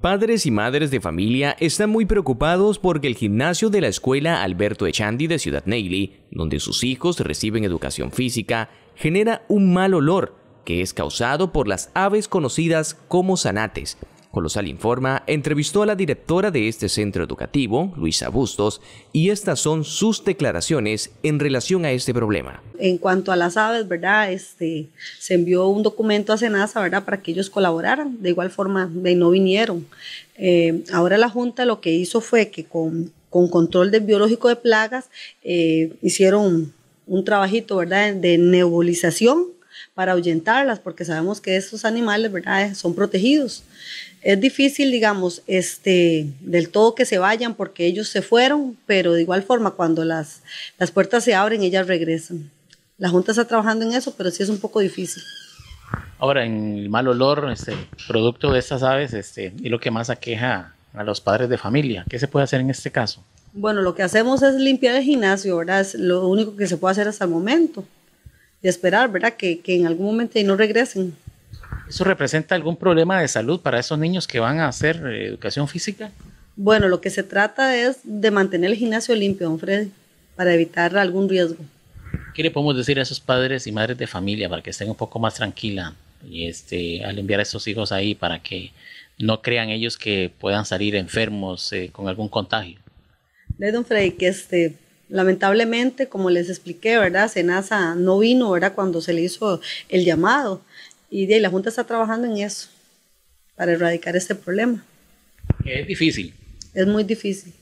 Padres y madres de familia están muy preocupados porque el gimnasio de la escuela Alberto Echandi de Ciudad Neily, donde sus hijos reciben educación física, genera un mal olor que es causado por las aves conocidas como zanates, Colosal Informa entrevistó a la directora de este centro educativo, Luisa Bustos, y estas son sus declaraciones en relación a este problema. En cuanto a las aves, ¿verdad? Este, se envió un documento a Senasa, ¿verdad? Para que ellos colaboraran. De igual forma, no vinieron. Eh, ahora la Junta lo que hizo fue que con, control del biológico de plagas eh, hicieron un trabajito, ¿verdad? De nebulización para ahuyentarlas, porque sabemos que estos animales, ¿verdad?, son protegidos. Es difícil, digamos, este, del todo que se vayan porque ellos se fueron, pero de igual forma, cuando las, las puertas se abren, ellas regresan. La Junta está trabajando en eso, pero sí es un poco difícil. Ahora, en el mal olor, este, producto de estas aves, este, y lo que más aqueja a los padres de familia, ¿qué se puede hacer en este caso? Bueno, lo que hacemos es limpiar el gimnasio, ¿verdad? Es lo único que se puede hacer hasta el momento de esperar, ¿verdad? Que, que en algún momento no regresen. ¿Eso representa algún problema de salud para esos niños que van a hacer eh, educación física? Bueno, lo que se trata es de mantener el gimnasio limpio, don Freddy, para evitar algún riesgo. ¿Qué le podemos decir a esos padres y madres de familia para que estén un poco más tranquila y este, al enviar a esos hijos ahí para que no crean ellos que puedan salir enfermos eh, con algún contagio? Le don Freddy que este Lamentablemente, como les expliqué, ¿verdad? Senasa no vino, ¿verdad? Cuando se le hizo el llamado. Y de la Junta está trabajando en eso, para erradicar este problema. Es difícil. Es muy difícil.